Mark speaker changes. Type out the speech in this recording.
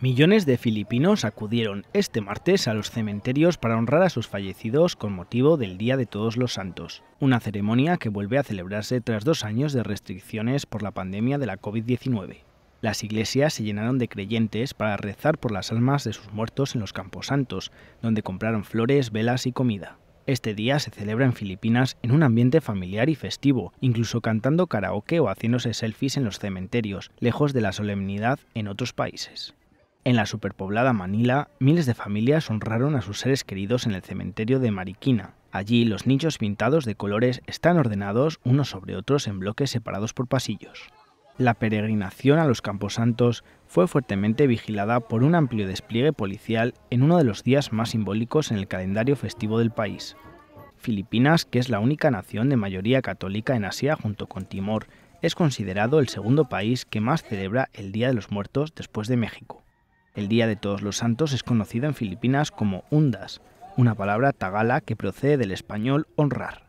Speaker 1: Millones de filipinos acudieron este martes a los cementerios para honrar a sus fallecidos con motivo del Día de Todos los Santos, una ceremonia que vuelve a celebrarse tras dos años de restricciones por la pandemia de la COVID-19. Las iglesias se llenaron de creyentes para rezar por las almas de sus muertos en los santos, donde compraron flores, velas y comida. Este día se celebra en Filipinas en un ambiente familiar y festivo, incluso cantando karaoke o haciéndose selfies en los cementerios, lejos de la solemnidad en otros países. En la superpoblada Manila, miles de familias honraron a sus seres queridos en el cementerio de Mariquina. Allí los nichos pintados de colores están ordenados unos sobre otros en bloques separados por pasillos. La peregrinación a los camposantos fue fuertemente vigilada por un amplio despliegue policial en uno de los días más simbólicos en el calendario festivo del país. Filipinas, que es la única nación de mayoría católica en Asia junto con Timor, es considerado el segundo país que más celebra el Día de los Muertos después de México. El Día de Todos los Santos es conocido en Filipinas como Undas, una palabra tagala que procede del español honrar.